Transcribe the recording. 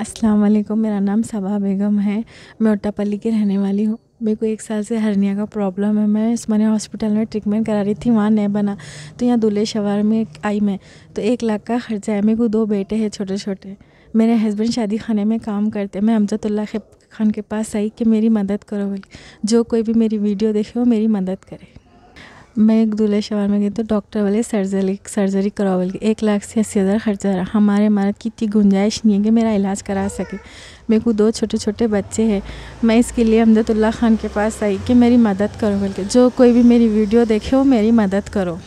अस्सलाम वालेकुम मेरा नाम सबा बेगम है मैं उट्टापल्ली की रहने वाली हूँ मेरे को एक साल से हरनिया का प्रॉब्लम है मैं मैंने हॉस्पिटल में ट्रीटमेंट करा रही थी वहाँ नहीं बना तो यहाँ दूल्हे शवार में आई मैं तो एक लाख का खर्चा है मेरे को दो बेटे हैं छोटे छोटे मेरे हस्बैंड शादी खाने में काम करते मैं हमजतुल्ला खान के पास आई कि मेरी मदद करो भाई जो कोई भी मेरी वीडियो देखे वो मेरी मदद करे मैं एक दूल्हे शवर में गई तो डॉक्टर वाले सर्जरी सर्जरी करवा बोल एक लाख से अस्सी हज़ार खर्चा रहा हमारे इमारत की इतनी गुंजाइश नहीं है कि मेरा इलाज करा सके मेरे को दो छोटे छोटे बच्चे हैं मैं इसके लिए हमदतुल्ला खान के पास आई कि मेरी मदद करो बोल के जो कोई भी मेरी वीडियो देखे वो मेरी मदद करो